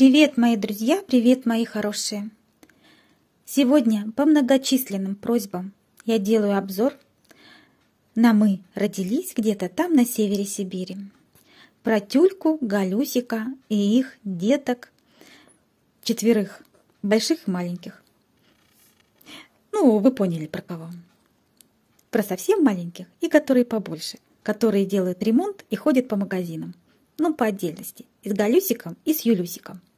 Привет, мои друзья, привет, мои хорошие! Сегодня по многочисленным просьбам я делаю обзор на «Мы родились где-то там на севере Сибири» про Тюльку, Галюсика и их деток, четверых, больших и маленьких. Ну, вы поняли, про кого. Про совсем маленьких и которые побольше, которые делают ремонт и ходят по магазинам. Ну, по отдельности, и с Галюсиком, и с Юлюсиком –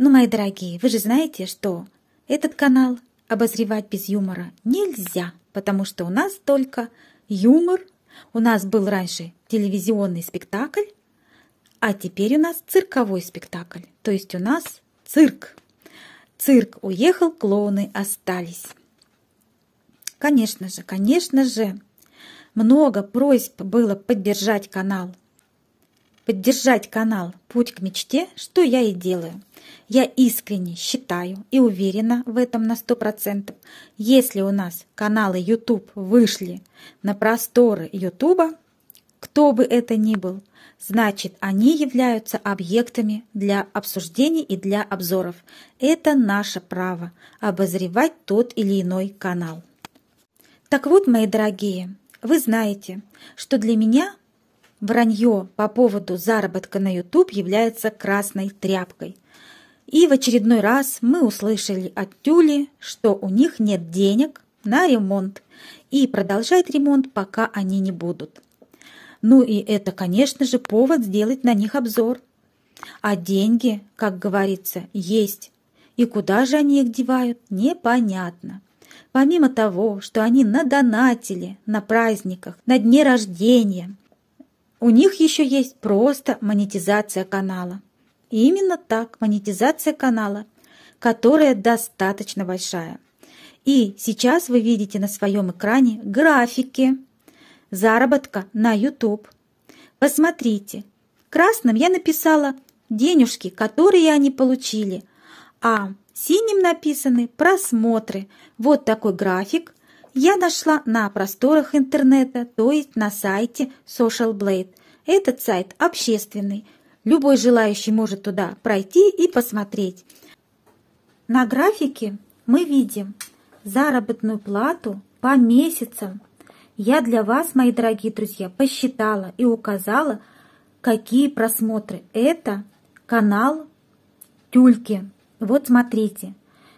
ну, мои дорогие, вы же знаете, что этот канал обозревать без юмора нельзя, потому что у нас только юмор. У нас был раньше телевизионный спектакль, а теперь у нас цирковой спектакль, то есть у нас цирк. Цирк уехал, клоуны остались. Конечно же, конечно же, много просьб было поддержать канал – поддержать канал «Путь к мечте», что я и делаю. Я искренне считаю и уверена в этом на 100%. Если у нас каналы YouTube вышли на просторы YouTube, кто бы это ни был, значит, они являются объектами для обсуждений и для обзоров. Это наше право – обозревать тот или иной канал. Так вот, мои дорогие, вы знаете, что для меня Вранье по поводу заработка на YouTube является красной тряпкой. И в очередной раз мы услышали от Тюли, что у них нет денег на ремонт, и продолжать ремонт пока они не будут. Ну и это, конечно же, повод сделать на них обзор. А деньги, как говорится, есть. И куда же они их девают, непонятно. Помимо того, что они надонатили на праздниках, на дне рождения – у них еще есть просто монетизация канала. И именно так, монетизация канала, которая достаточно большая. И сейчас вы видите на своем экране графики заработка на YouTube. Посмотрите, красным я написала денежки, которые они получили, а синим написаны просмотры. Вот такой график я нашла на просторах интернета, то есть на сайте Social Blade. Этот сайт общественный. Любой желающий может туда пройти и посмотреть. На графике мы видим заработную плату по месяцам. Я для вас, мои дорогие друзья, посчитала и указала, какие просмотры. Это канал Тюльки. Вот смотрите.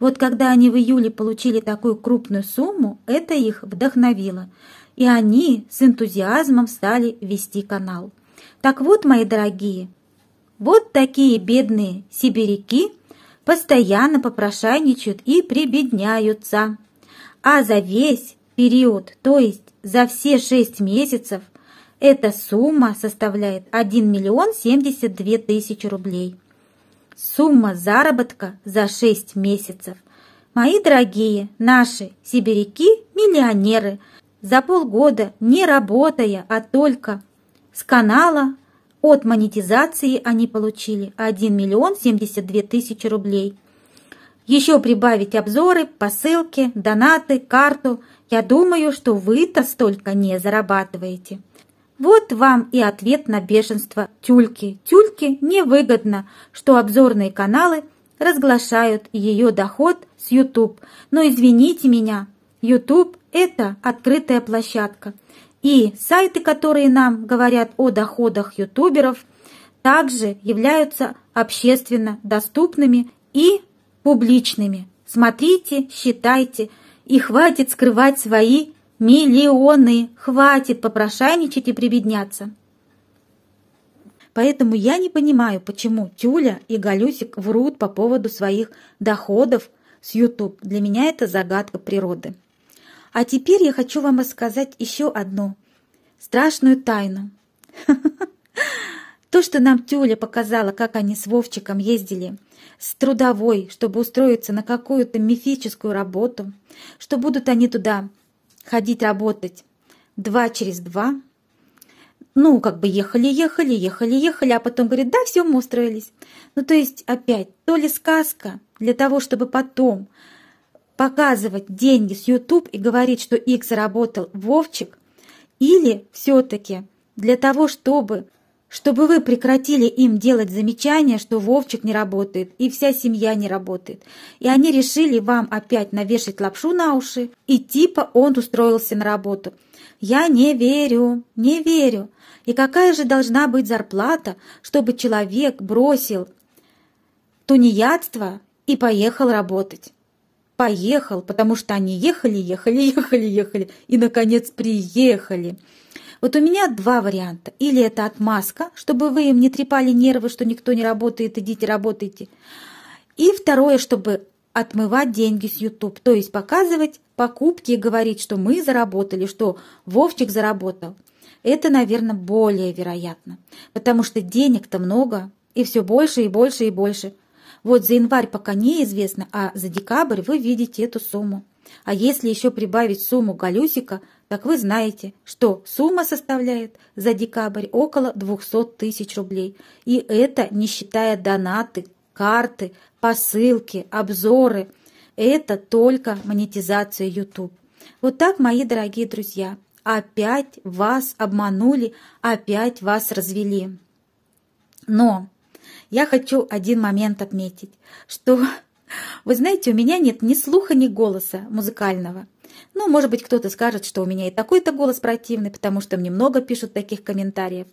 Вот когда они в июле получили такую крупную сумму, это их вдохновило, и они с энтузиазмом стали вести канал. Так вот, мои дорогие, вот такие бедные сибиряки постоянно попрошайничают и прибедняются. А за весь период, то есть за все шесть месяцев, эта сумма составляет 1 миллион 72 тысячи рублей. Сумма заработка за 6 месяцев. Мои дорогие, наши сибиряки-миллионеры, за полгода не работая, а только с канала от монетизации они получили 1 миллион 72 тысячи рублей. Еще прибавить обзоры, посылки, донаты, карту. Я думаю, что вы-то столько не зарабатываете. Вот вам и ответ на бешенство тюльки. Тюльке невыгодно, что обзорные каналы разглашают ее доход с YouTube. Но извините меня, YouTube – это открытая площадка. И сайты, которые нам говорят о доходах ютуберов, также являются общественно доступными и публичными. Смотрите, считайте и хватит скрывать свои Миллионы! Хватит попрошайничать и прибедняться!» Поэтому я не понимаю, почему Тюля и Галюсик врут по поводу своих доходов с YouTube. Для меня это загадка природы. А теперь я хочу вам рассказать еще одну страшную тайну. То, что нам Тюля показала, как они с Вовчиком ездили с трудовой, чтобы устроиться на какую-то мифическую работу, что будут они туда ходить работать два через два. Ну, как бы ехали, ехали, ехали, ехали, а потом говорит, да, все, мы устроились. Ну, то есть, опять, то ли сказка для того, чтобы потом показывать деньги с YouTube и говорить, что их заработал Вовчик, или все-таки для того, чтобы чтобы вы прекратили им делать замечания, что Вовчик не работает и вся семья не работает. И они решили вам опять навешать лапшу на уши, и типа он устроился на работу. Я не верю, не верю. И какая же должна быть зарплата, чтобы человек бросил тунеядство и поехал работать? Поехал, потому что они ехали, ехали, ехали, ехали и, наконец, приехали. Вот у меня два варианта. Или это отмазка, чтобы вы им не трепали нервы, что никто не работает, идите работайте. И второе, чтобы отмывать деньги с YouTube, то есть показывать покупки и говорить, что мы заработали, что Вовчик заработал. Это, наверное, более вероятно, потому что денег-то много, и все больше, и больше, и больше. Вот за январь пока неизвестно, а за декабрь вы видите эту сумму. А если еще прибавить сумму Галюсика – так вы знаете, что сумма составляет за декабрь около 200 тысяч рублей. И это не считая донаты, карты, посылки, обзоры. Это только монетизация YouTube. Вот так, мои дорогие друзья, опять вас обманули, опять вас развели. Но я хочу один момент отметить, что, вы знаете, у меня нет ни слуха, ни голоса музыкального – ну, может быть, кто-то скажет, что у меня и такой-то голос противный, потому что мне много пишут таких комментариев.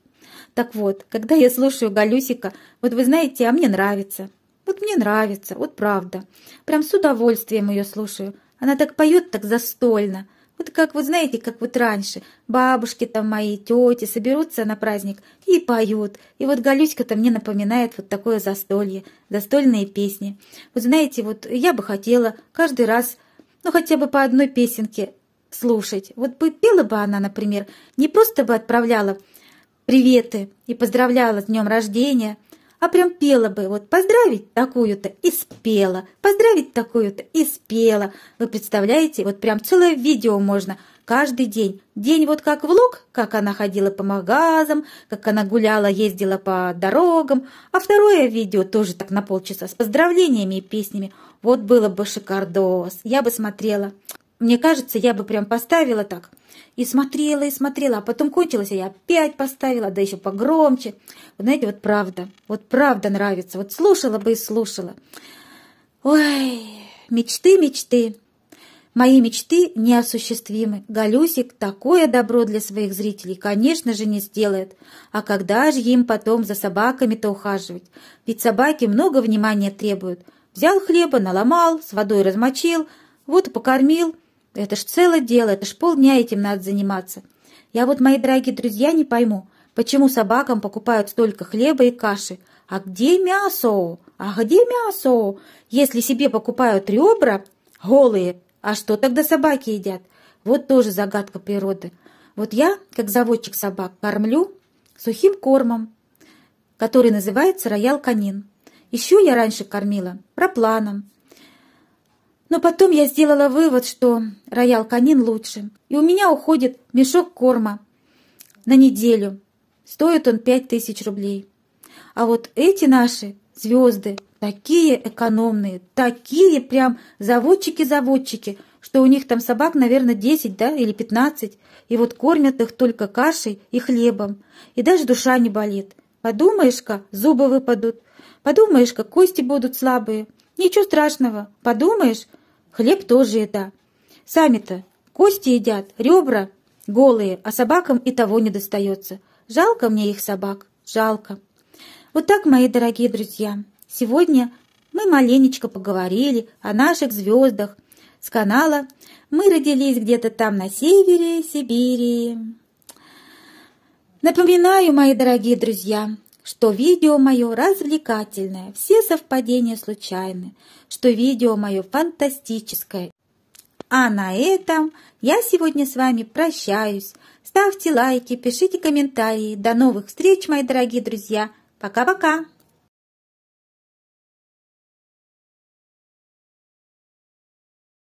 Так вот, когда я слушаю Галюсика, вот вы знаете, а мне нравится. Вот мне нравится, вот правда. Прям с удовольствием ее слушаю. Она так поет так застольно. Вот как, вы знаете, как вот раньше. Бабушки там мои, тети соберутся на праздник и поют. И вот Галюська-то мне напоминает вот такое застолье, застольные песни. Вот знаете, вот я бы хотела каждый раз ну хотя бы по одной песенке слушать. Вот бы пела бы она, например, не просто бы отправляла приветы и поздравляла с днем рождения, а прям пела бы, вот поздравить такую-то и спела, поздравить такую-то и спела. Вы представляете, вот прям целое видео можно каждый день. День вот как влог, как она ходила по магазам, как она гуляла, ездила по дорогам, а второе видео тоже так на полчаса с поздравлениями и песнями. Вот было бы шикардос. Я бы смотрела. Мне кажется, я бы прям поставила так. И смотрела, и смотрела. А потом кончилось, а я опять поставила, да еще погромче. Вы знаете, вот правда. Вот правда нравится. Вот слушала бы и слушала. Ой, мечты, мечты. Мои мечты неосуществимы. Галюсик такое добро для своих зрителей, конечно же, не сделает. А когда же им потом за собаками-то ухаживать? Ведь собаки много внимания требуют. Взял хлеба, наломал, с водой размочил, вот и покормил. Это ж целое дело, это ж полдня этим надо заниматься. Я вот, мои дорогие друзья, не пойму, почему собакам покупают столько хлеба и каши. А где мясо? А где мясо? Если себе покупают ребра голые, а что тогда собаки едят? Вот тоже загадка природы. Вот я, как заводчик собак, кормлю сухим кормом, который называется роял канин. Еще я раньше кормила пропланом. Но потом я сделала вывод, что роял канин лучше, и у меня уходит мешок корма на неделю. Стоит он пять тысяч рублей. А вот эти наши звезды такие экономные, такие прям заводчики-заводчики, что у них там собак, наверное, 10, да, или 15, и вот кормят их только кашей и хлебом, и даже душа не болит. Подумаешь-ка, зубы выпадут. Подумаешь-ка, кости будут слабые. Ничего страшного. Подумаешь, хлеб тоже еда. Сами-то кости едят, ребра голые, а собакам и того не достается. Жалко мне их собак, жалко. Вот так, мои дорогие друзья, сегодня мы маленечко поговорили о наших звездах. С канала мы родились где-то там на севере Сибири. Напоминаю, мои дорогие друзья, что видео мое развлекательное, все совпадения случайны, что видео мое фантастическое. А на этом я сегодня с вами прощаюсь. Ставьте лайки, пишите комментарии. До новых встреч, мои дорогие друзья. Пока-пока.